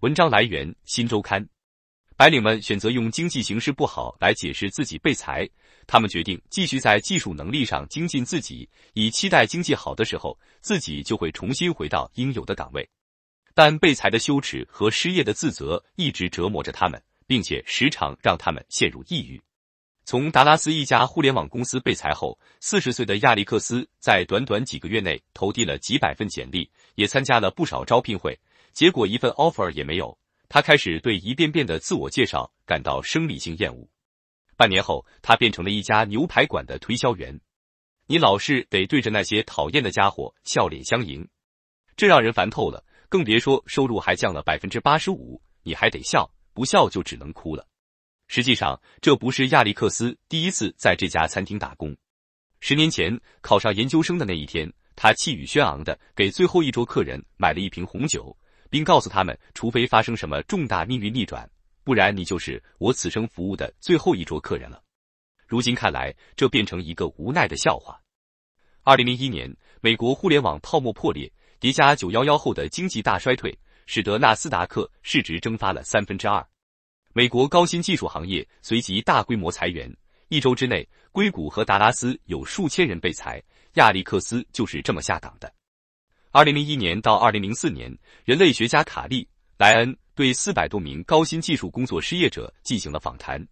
文章来源《新周刊》。白领们选择用经济形势不好来解释自己被裁，他们决定继续在技术能力上精进自己，以期待经济好的时候自己就会重新回到应有的岗位。但被裁的羞耻和失业的自责一直折磨着他们，并且时常让他们陷入抑郁。从达拉斯一家互联网公司被裁后，四十岁的亚历克斯在短短几个月内投递了几百份简历，也参加了不少招聘会。结果一份 offer 也没有，他开始对一遍遍的自我介绍感到生理性厌恶。半年后，他变成了一家牛排馆的推销员。你老是得对着那些讨厌的家伙笑脸相迎，这让人烦透了。更别说收入还降了百分之八十五，你还得笑，不笑就只能哭了。实际上，这不是亚历克斯第一次在这家餐厅打工。十年前考上研究生的那一天，他气宇轩昂的给最后一桌客人买了一瓶红酒。并告诉他们，除非发生什么重大命运逆转，不然你就是我此生服务的最后一桌客人了。如今看来，这变成一个无奈的笑话。二零零一年，美国互联网泡沫破裂，叠加九幺幺后的经济大衰退，使得纳斯达克市值蒸发了三分之二。美国高新技术行业随即大规模裁员，一周之内，硅谷和达拉斯有数千人被裁。亚历克斯就是这么下岗的。二零零一年到二零零四年，人类学家卡利·莱恩对四百多名高新技术工作失业者进行了访谈，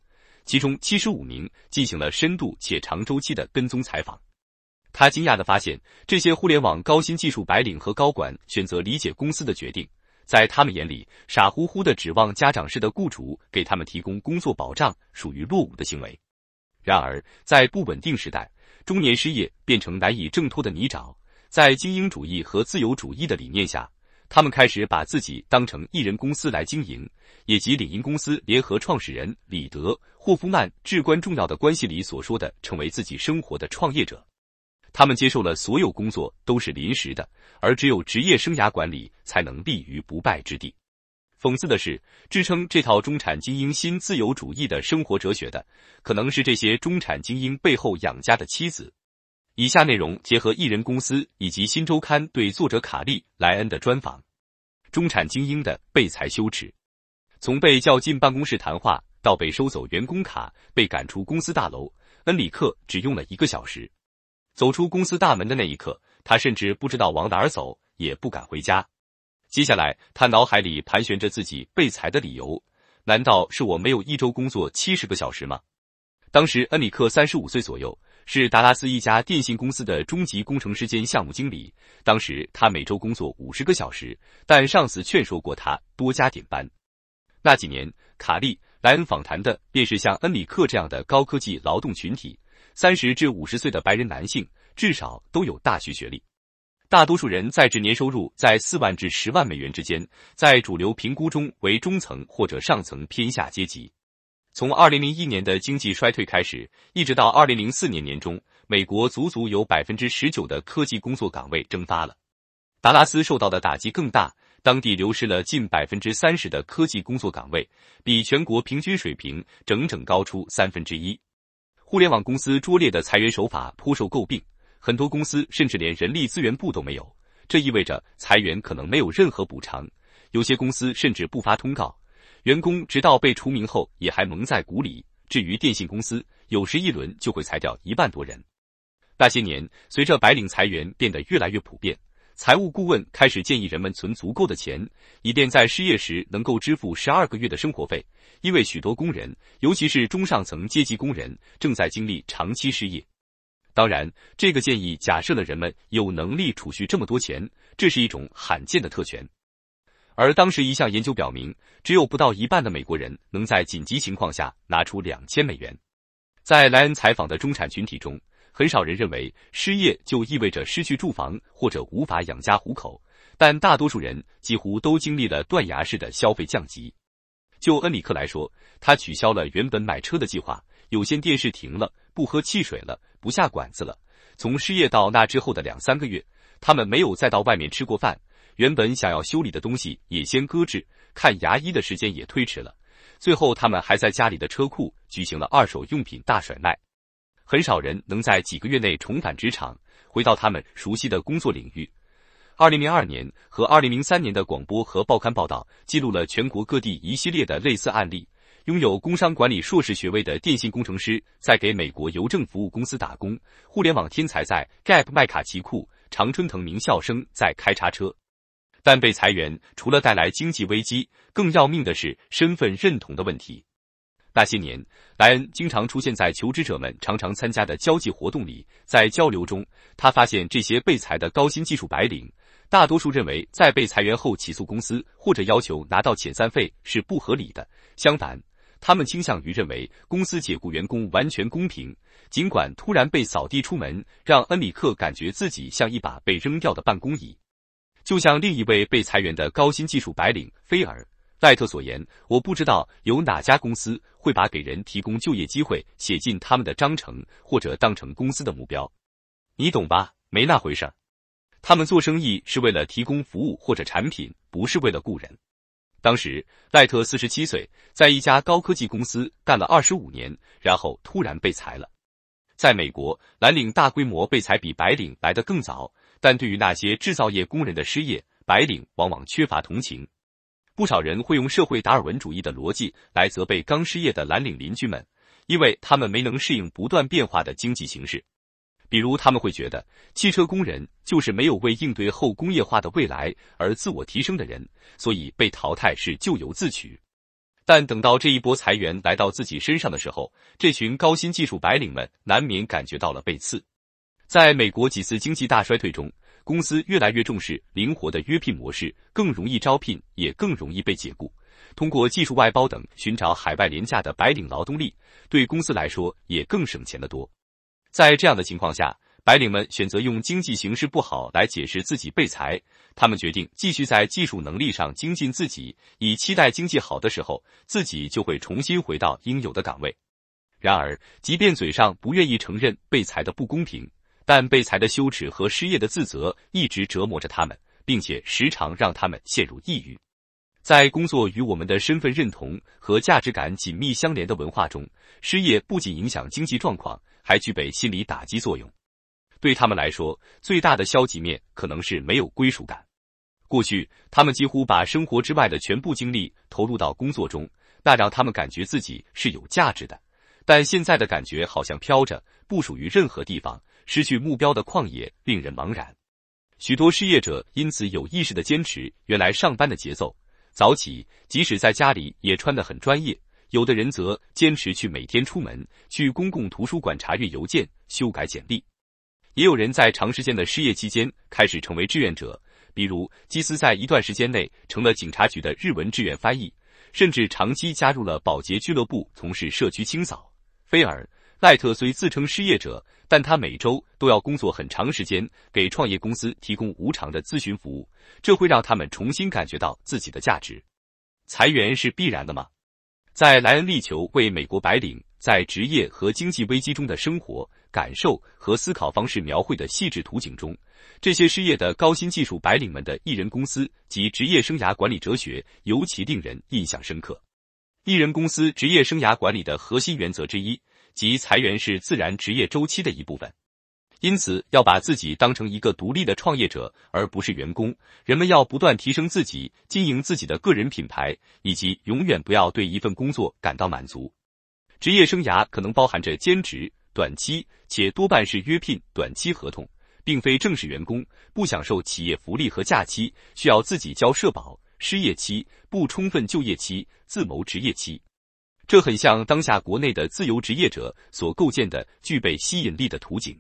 其中七十五名进行了深度且长周期的跟踪采访。他惊讶地发现，这些互联网高新技术白领和高管选择理解公司的决定，在他们眼里，傻乎乎地指望家长式的雇主给他们提供工作保障，属于落伍的行为。然而，在不稳定时代，中年失业变成难以挣脱的泥沼。在精英主义和自由主义的理念下，他们开始把自己当成一人公司来经营，也即理英公司联合创始人李德·霍夫曼至关重要的关系里所说的“成为自己生活的创业者”。他们接受了所有工作都是临时的，而只有职业生涯管理才能立于不败之地。讽刺的是，支撑这套中产精英新自由主义的生活哲学的，可能是这些中产精英背后养家的妻子。以下内容结合艺人公司以及新周刊对作者卡利莱恩的专访，《中产精英的被裁羞耻》，从被叫进办公室谈话到被收走员工卡，被赶出公司大楼，恩里克只用了一个小时。走出公司大门的那一刻，他甚至不知道往哪儿走，也不敢回家。接下来，他脑海里盘旋着自己被裁的理由：难道是我没有一周工作七十个小时吗？当时，恩里克三十五岁左右。是达拉斯一家电信公司的中级工程师兼项目经理。当时他每周工作五十个小时，但上司劝说过他多加点班。那几年，卡利莱恩访谈的便是像恩里克这样的高科技劳动群体，三十至五十岁的白人男性，至少都有大学学历。大多数人在职年收入在四万至十万美元之间，在主流评估中为中层或者上层偏下阶级。从二零零一年的经济衰退开始，一直到二零零四年年中，美国足足有百分之十九的科技工作岗位蒸发了。达拉斯受到的打击更大，当地流失了近百分之三十的科技工作岗位，比全国平均水平整整高出三分之一。互联网公司拙劣的裁员手法颇受诟病，很多公司甚至连人力资源部都没有，这意味着裁员可能没有任何补偿。有些公司甚至不发通告。员工直到被除名后也还蒙在鼓里。至于电信公司，有时一轮就会裁掉一万多人。那些年，随着白领裁员变得越来越普遍，财务顾问开始建议人们存足够的钱，以便在失业时能够支付十二个月的生活费。因为许多工人，尤其是中上层阶级工人，正在经历长期失业。当然，这个建议假设了人们有能力储蓄这么多钱，这是一种罕见的特权。而当时一项研究表明，只有不到一半的美国人能在紧急情况下拿出两千美元。在莱恩采访的中产群体中，很少人认为失业就意味着失去住房或者无法养家糊口，但大多数人几乎都经历了断崖式的消费降级。就恩里克来说，他取消了原本买车的计划，有线电视停了，不喝汽水了，不下馆子了。从失业到那之后的两三个月，他们没有再到外面吃过饭。原本想要修理的东西也先搁置，看牙医的时间也推迟了。最后，他们还在家里的车库举行了二手用品大甩卖。很少人能在几个月内重返职场，回到他们熟悉的工作领域。二零零二年和二零零三年的广播和报刊报道记录了全国各地一系列的类似案例：拥有工商管理硕士学位的电信工程师在给美国邮政服务公司打工，互联网天才在 Gap 麦卡奇库，常春藤名校生在开叉车。但被裁员除了带来经济危机，更要命的是身份认同的问题。那些年，莱恩经常出现在求职者们常常参加的交际活动里。在交流中，他发现这些被裁的高新技术白领，大多数认为在被裁员后起诉公司或者要求拿到遣散费是不合理的。相反，他们倾向于认为公司解雇员工完全公平。尽管突然被扫地出门，让恩里克感觉自己像一把被扔掉的办公椅。就像另一位被裁员的高新技术白领菲尔·赖特所言：“我不知道有哪家公司会把给人提供就业机会写进他们的章程，或者当成公司的目标。你懂吧？没那回事儿。他们做生意是为了提供服务或者产品，不是为了雇人。”当时，赖特四十七岁，在一家高科技公司干了二十五年，然后突然被裁了。在美国，蓝领大规模被裁比白领来得更早。但对于那些制造业工人的失业，白领往往缺乏同情。不少人会用社会达尔文主义的逻辑来责备刚失业的蓝领邻居们，因为他们没能适应不断变化的经济形势。比如，他们会觉得汽车工人就是没有为应对后工业化的未来而自我提升的人，所以被淘汰是咎由自取。但等到这一波裁员来到自己身上的时候，这群高新技术白领们难免感觉到了被刺。在美国几次经济大衰退中，公司越来越重视灵活的约聘模式，更容易招聘，也更容易被解雇。通过技术外包等寻找海外廉价的白领劳动力，对公司来说也更省钱的多。在这样的情况下，白领们选择用经济形势不好来解释自己被裁，他们决定继续在技术能力上精进自己，以期待经济好的时候，自己就会重新回到应有的岗位。然而，即便嘴上不愿意承认被裁的不公平，但被裁的羞耻和失业的自责一直折磨着他们，并且时常让他们陷入抑郁。在工作与我们的身份认同和价值感紧密相连的文化中，失业不仅影响经济状况，还具备心理打击作用。对他们来说，最大的消极面可能是没有归属感。过去，他们几乎把生活之外的全部精力投入到工作中，那让他们感觉自己是有价值的。但现在的感觉好像飘着，不属于任何地方。失去目标的旷野令人茫然，许多失业者因此有意识地坚持原来上班的节奏，早起，即使在家里也穿得很专业。有的人则坚持去每天出门，去公共图书馆查阅邮件、修改简历。也有人在长时间的失业期间开始成为志愿者，比如基斯在一段时间内成了警察局的日文志愿翻译，甚至长期加入了保洁俱乐部，从事社区清扫。菲尔·赖特虽自称失业者。但他每周都要工作很长时间，给创业公司提供无偿的咨询服务，这会让他们重新感觉到自己的价值。裁员是必然的吗？在莱恩力求为美国白领在职业和经济危机中的生活、感受和思考方式描绘的细致图景中，这些失业的高新技术白领们的艺人公司及职业生涯管理哲学尤其令人印象深刻。艺人公司职业生涯管理的核心原则之一。及裁员是自然职业周期的一部分，因此要把自己当成一个独立的创业者，而不是员工。人们要不断提升自己，经营自己的个人品牌，以及永远不要对一份工作感到满足。职业生涯可能包含着兼职、短期且多半是约聘、短期合同，并非正式员工，不享受企业福利和假期，需要自己交社保。失业期、不充分就业期、自谋职业期。这很像当下国内的自由职业者所构建的具备吸引力的图景。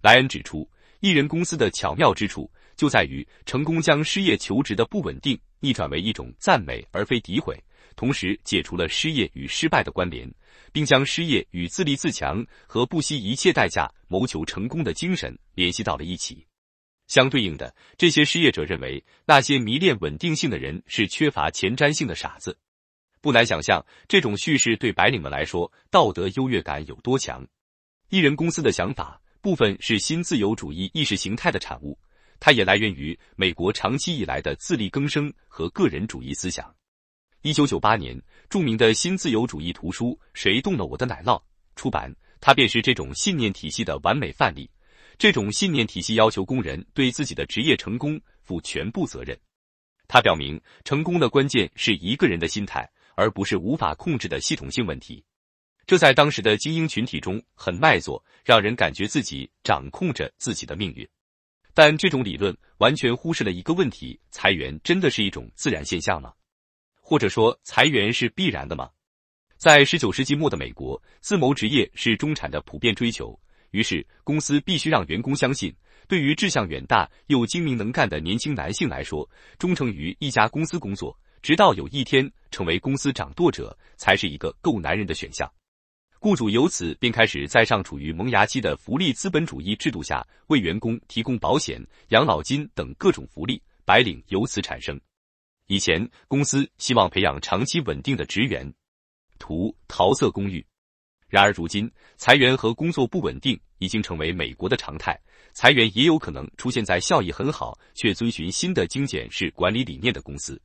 莱恩指出，艺人公司的巧妙之处就在于成功将失业求职的不稳定逆转为一种赞美而非诋毁，同时解除了失业与失败的关联，并将失业与自立自强和不惜一切代价谋求成功的精神联系到了一起。相对应的，这些失业者认为那些迷恋稳定性的人是缺乏前瞻性的傻子。不难想象，这种叙事对白领们来说，道德优越感有多强。艺人公司的想法部分是新自由主义意识形态的产物，它也来源于美国长期以来的自力更生和个人主义思想。一九九八年，著名的新自由主义图书《谁动了我的奶酪》出版，它便是这种信念体系的完美范例。这种信念体系要求工人对自己的职业成功负全部责任。它表明，成功的关键是一个人的心态。而不是无法控制的系统性问题，这在当时的精英群体中很卖座，让人感觉自己掌控着自己的命运。但这种理论完全忽视了一个问题：裁员真的是一种自然现象吗？或者说，裁员是必然的吗？在十九世纪末的美国，自谋职业是中产的普遍追求，于是公司必须让员工相信，对于志向远大又精明能干的年轻男性来说，忠诚于一家公司工作。直到有一天成为公司掌舵者，才是一个够男人的选项。雇主由此便开始在尚处于萌芽期的福利资本主义制度下，为员工提供保险、养老金等各种福利，白领由此产生。以前，公司希望培养长期稳定的职员，图桃色公寓。然而，如今裁员和工作不稳定已经成为美国的常态，裁员也有可能出现在效益很好却遵循新的精简式管理理念的公司。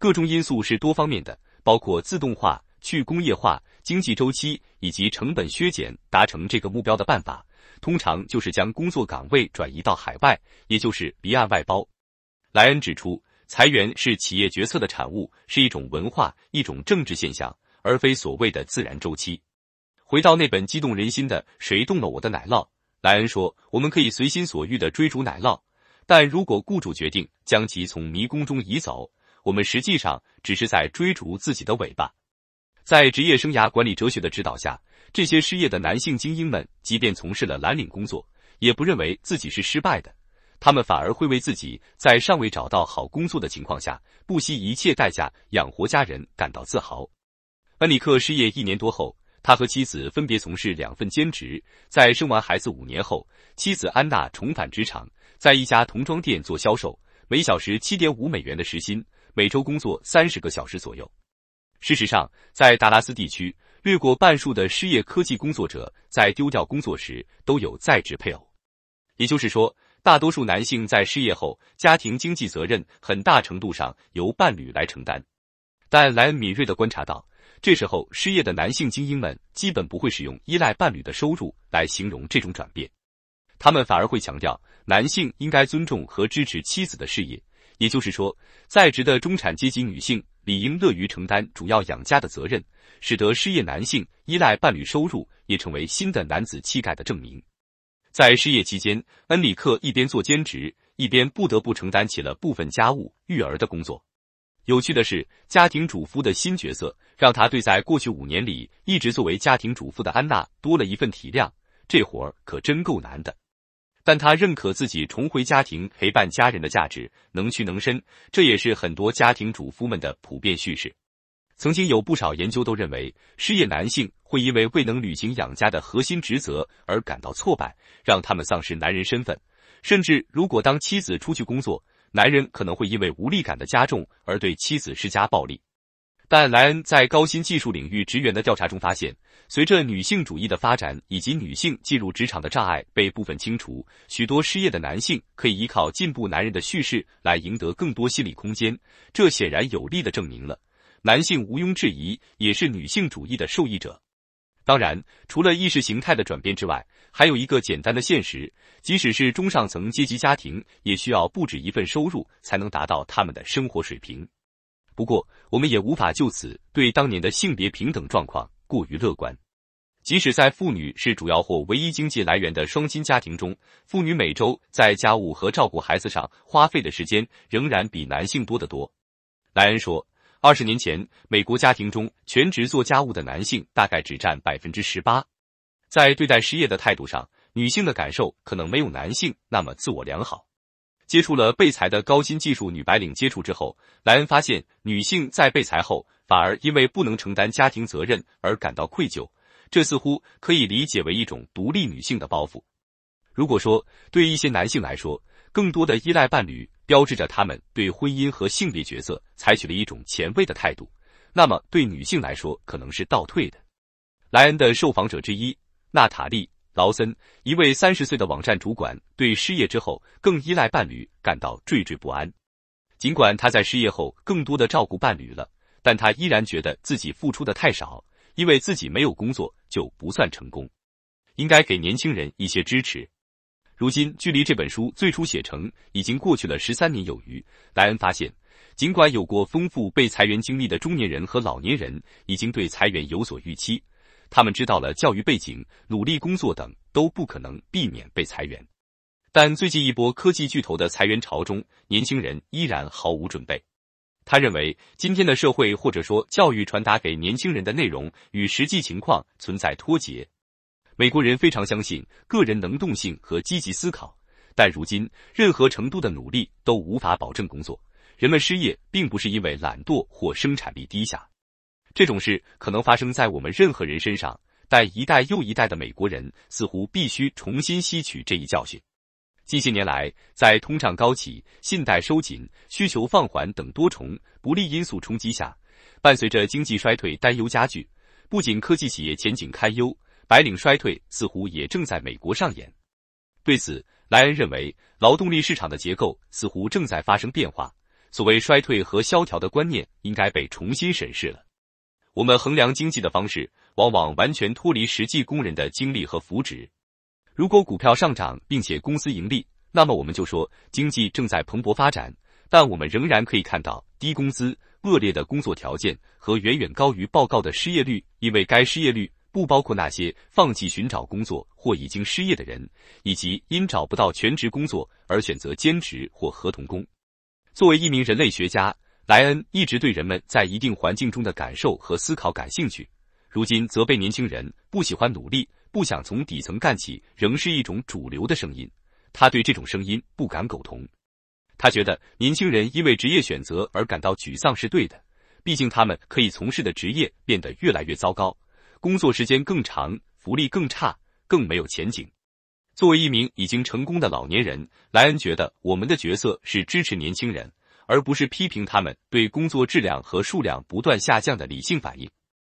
各种因素是多方面的，包括自动化、去工业化、经济周期以及成本削减。达成这个目标的办法，通常就是将工作岗位转移到海外，也就是离岸外包。莱恩指出，裁员是企业决策的产物，是一种文化、一种政治现象，而非所谓的自然周期。回到那本激动人心的《谁动了我的奶酪》，莱恩说：“我们可以随心所欲的追逐奶酪，但如果雇主决定将其从迷宫中移走。”我们实际上只是在追逐自己的尾巴。在职业生涯管理哲学的指导下，这些失业的男性精英们，即便从事了蓝领工作，也不认为自己是失败的。他们反而会为自己在尚未找到好工作的情况下，不惜一切代价养活家人感到自豪。恩里克失业一年多后，他和妻子分别从事两份兼职。在生完孩子五年后，妻子安娜重返职场，在一家童装店做销售，每小时七点五美元的时薪。每周工作三十个小时左右。事实上，在达拉斯地区，略过半数的失业科技工作者在丢掉工作时都有在职配偶。也就是说，大多数男性在失业后，家庭经济责任很大程度上由伴侣来承担。但莱恩敏锐的观察到，这时候失业的男性精英们基本不会使用“依赖伴侣的收入”来形容这种转变，他们反而会强调男性应该尊重和支持妻子的事业。也就是说，在职的中产阶级女性理应乐于承担主要养家的责任，使得失业男性依赖伴侣收入也成为新的男子气概的证明。在失业期间，恩里克一边做兼职，一边不得不承担起了部分家务育儿的工作。有趣的是，家庭主妇的新角色让他对在过去五年里一直作为家庭主妇的安娜多了一份体谅。这活儿可真够难的。但他认可自己重回家庭陪伴家人的价值，能屈能伸，这也是很多家庭主妇们的普遍叙事。曾经有不少研究都认为，失业男性会因为未能履行养家的核心职责而感到挫败，让他们丧失男人身份。甚至，如果当妻子出去工作，男人可能会因为无力感的加重而对妻子施加暴力。但莱恩在高新技术领域职员的调查中发现，随着女性主义的发展以及女性进入职场的障碍被部分清除，许多失业的男性可以依靠进步男人的叙事来赢得更多心理空间。这显然有力地证明了男性毋庸置疑也是女性主义的受益者。当然，除了意识形态的转变之外，还有一个简单的现实：即使是中上层阶级家庭，也需要不止一份收入才能达到他们的生活水平。不过，我们也无法就此对当年的性别平等状况过于乐观。即使在妇女是主要或唯一经济来源的双亲家庭中，妇女每周在家务和照顾孩子上花费的时间仍然比男性多得多。莱恩说，二十年前，美国家庭中全职做家务的男性大概只占百分之十八。在对待失业的态度上，女性的感受可能没有男性那么自我良好。接触了被裁的高新技术女白领，接触之后，莱恩发现女性在被裁后，反而因为不能承担家庭责任而感到愧疚，这似乎可以理解为一种独立女性的包袱。如果说对一些男性来说，更多的依赖伴侣标志着他们对婚姻和性别角色采取了一种前卫的态度，那么对女性来说可能是倒退的。莱恩的受访者之一，娜塔莉。劳森，一位三十岁的网站主管，对失业之后更依赖伴侣感到惴惴不安。尽管他在失业后更多的照顾伴侣了，但他依然觉得自己付出的太少，因为自己没有工作就不算成功。应该给年轻人一些支持。如今，距离这本书最初写成已经过去了十三年有余。莱恩发现，尽管有过丰富被裁员经历的中年人和老年人已经对裁员有所预期。他们知道了教育背景、努力工作等都不可能避免被裁员，但最近一波科技巨头的裁员潮中，年轻人依然毫无准备。他认为，今天的社会或者说教育传达给年轻人的内容与实际情况存在脱节。美国人非常相信个人能动性和积极思考，但如今任何程度的努力都无法保证工作。人们失业并不是因为懒惰或生产力低下。这种事可能发生在我们任何人身上，但一代又一代的美国人似乎必须重新吸取这一教训。近些年来，在通胀高企、信贷收紧、需求放缓等多重不利因素冲击下，伴随着经济衰退担忧加剧，不仅科技企业前景堪忧，白领衰退似乎也正在美国上演。对此，莱恩认为，劳动力市场的结构似乎正在发生变化，所谓衰退和萧条的观念应该被重新审视了。我们衡量经济的方式，往往完全脱离实际工人的经历和福祉。如果股票上涨，并且公司盈利，那么我们就说经济正在蓬勃发展。但我们仍然可以看到低工资、恶劣的工作条件和远远高于报告的失业率，因为该失业率不包括那些放弃寻找工作或已经失业的人，以及因找不到全职工作而选择兼职或合同工。作为一名人类学家。莱恩一直对人们在一定环境中的感受和思考感兴趣，如今责备年轻人不喜欢努力、不想从底层干起，仍是一种主流的声音。他对这种声音不敢苟同。他觉得年轻人因为职业选择而感到沮丧是对的，毕竟他们可以从事的职业变得越来越糟糕，工作时间更长，福利更差，更没有前景。作为一名已经成功的老年人，莱恩觉得我们的角色是支持年轻人。而不是批评他们对工作质量和数量不断下降的理性反应。